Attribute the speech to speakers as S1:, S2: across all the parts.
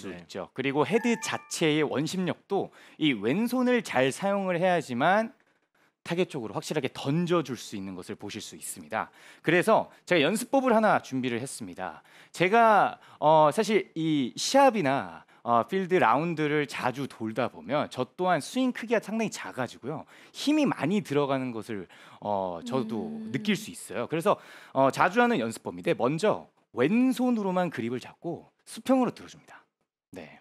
S1: 수 네. 있죠. 그리고 헤드 자체의 원심력도 이 왼손을 잘 사용을 해야지만 타겟 쪽으로 확실하게 던져줄 수 있는 것을 보실 수 있습니다. 그래서 제가 연습법을 하나 준비를 했습니다. 제가 어, 사실 이 시합이나 어, 필드 라운드를 자주 돌다 보면 저 또한 스윙 크기가 상당히 작아지고요. 힘이 많이 들어가는 것을 어, 저도 음. 느낄 수 있어요. 그래서 어, 자주 하는 연습법인데 먼저 왼손으로만 그립을 잡고 수평으로 들어줍니다. 네.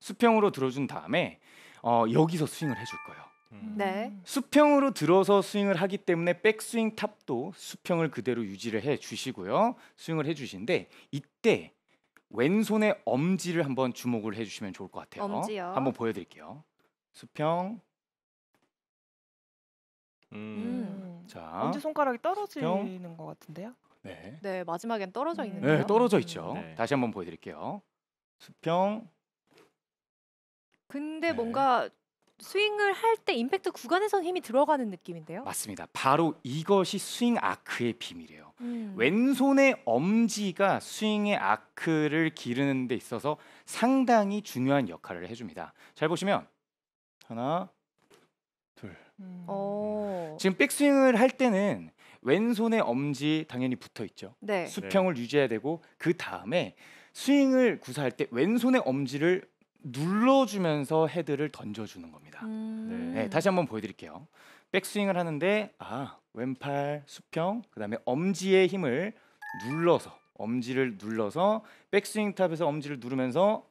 S1: 수평으로 들어준 다음에 어, 여기서 스윙을 해줄 거예요. 음. 네. 수평으로 들어서 스윙을 하기 때문에 백스윙 탑도 수평을 그대로 유지를 해 주시고요. 스윙을 해 주시는데 이때 왼손의 엄지를 한번 주목을 해 주시면 좋을 것 같아요. 엄지요? 한번 보여 드릴게요. 수평. 음. 음. 자. 엄지 손가락이 떨어지는 수평. 것 같은데요? 네. 네, 마지막엔 떨어져 음. 있는데요. 네, 떨어져 있죠. 음. 네. 다시 한번 보여 드릴게요. 수평. 근데 네. 뭔가 스윙을 할 때 임팩트 구간에서 힘이 들어가는 느낌인데요. 맞습니다. 바로 이것이 스윙 아크의 비밀이에요. 음. 왼손의 엄지가 스윙의 아크를 기르는 데 있어서 상당히 중요한 역할을 해줍니다. 잘 보시면 하나, 둘. 음. 어. 음. 지금 백스윙을 할 때는 왼손의 엄지 당연히 붙어 있죠. 네. 수평을 네. 유지해야 되고 그 다음에 스윙을 구사할 때 왼손의 엄지를 눌러주면서 헤드를 던져주는 겁니다. 음. 네, 다시 한번 보여드릴게요. 백스윙을 하는데 아 왼팔 수평 그다음에 엄지의 힘을 눌러서 엄지를 눌러서 백스윙 탑에서 엄지를 누르면서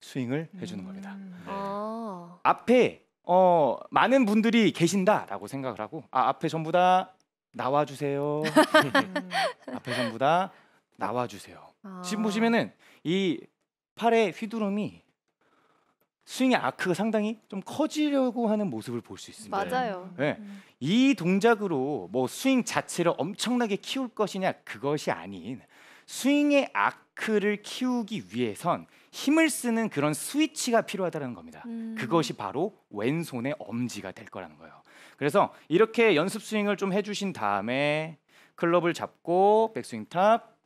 S1: 스윙을 해주는 겁니다. 음. 네. 어. 앞에 어, 많은 분들이 계신다라고 생각을 하고 아 앞에 전부 다 나와주세요. 음. 앞에 전부 다 나와주세요. 아. 지금 보시면은 이 팔의 휘두름이 스윙의 아크가 상당히 좀 커지려고 하는 모습을 볼 수 있습니다. 맞아요. 네. 음. 이 동작으로 뭐 스윙 자체를 엄청나게 키울 것이냐 그것이 아닌 스윙의 아크를 키우기 위해선 힘을 쓰는 그런 스위치가 필요하다는 겁니다. 음. 그것이 바로 왼손의 엄지가 될 거라는 거예요. 그래서 이렇게 연습 스윙을 좀 해주신 다음에 클럽을 잡고 백스윙 탑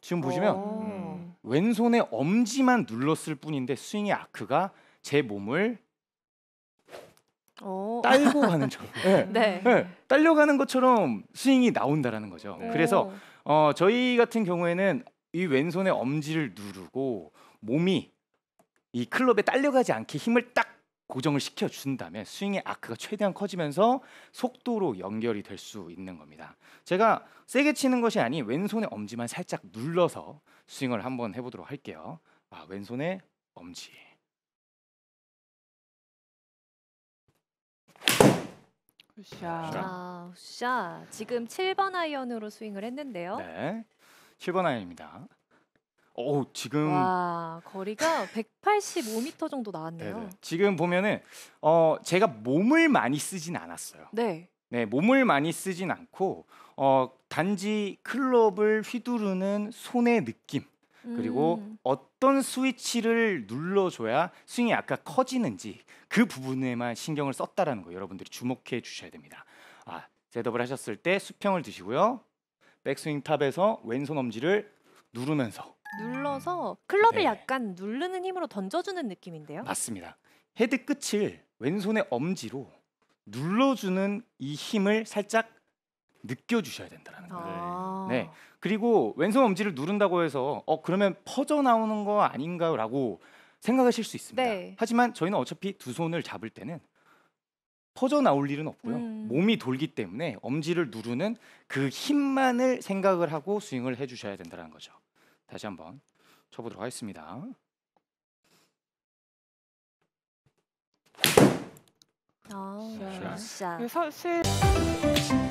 S1: 지금 보시면 어. 왼손에 엄지만 눌렀을 뿐인데 스윙의 아크가 제 몸을 오. 어. 딸고 가는 점. 네. 예. 네. 네. 딸려가는 것처럼 스윙이 나온다라는 거죠. 네. 그래서 어, 저희 같은 경우에는 이 왼손에 엄지를 누르고 몸이 이 클럽에 딸려가지 않게 힘을 딱 고정을 시켜준 다음에 스윙의 아크가 최대한 커지면서 속도로 연결이 될 수 있는 겁니다. 제가 세게 치는 것이 아닌 왼손의 엄지만 살짝 눌러서 스윙을 한번 해보도록 할게요. 아, 왼손의 엄지. 굿샷. 아, 샷 지금 7번 아이언으로 스윙을 했는데요. 네. 7번 아이언입니다. 오 지금 와 거리가 185m 정도 나왔네요. 네네. 지금 보면은 어 제가 몸을 많이 쓰진 않았어요. 네. 네 몸을 많이 쓰진 않고 어 단지 클럽을 휘두르는 손의 느낌 그리고 음. 어떤 스위치를 눌러줘야 스윙이 아까 커지는지 그 부분에만 신경을 썼다라는 거 여러분들이 주목해 주셔야 됩니다. 아 셋업을 하셨을 때 수평을 드시고요. 백스윙 탑에서 왼손 엄지를 누르면서 눌러서 클럽을 네. 약간 누르는 힘으로 던져주는 느낌인데요. 맞습니다. 헤드 끝을 왼손의 엄지로 눌러주는 이 힘을 살짝 느껴주셔야 된다는 라 거예요. 아. 네. 그리고 왼손 엄지를 누른다고 해서 어 그러면 퍼져 나오는 거 아닌가라고 생각하실 수 있습니다. 네. 하지만 저희는 어차피 두 손을 잡을 때는 퍼져 나올 일은 없고요. 음. 몸이 돌기 때문에 엄지를 누르는 그 힘만을 생각을 하고 스윙을 해주셔야 된다는 거죠. 다시 한번 쳐보도록 하겠습니다. 아, 샷. 네, 네, 사실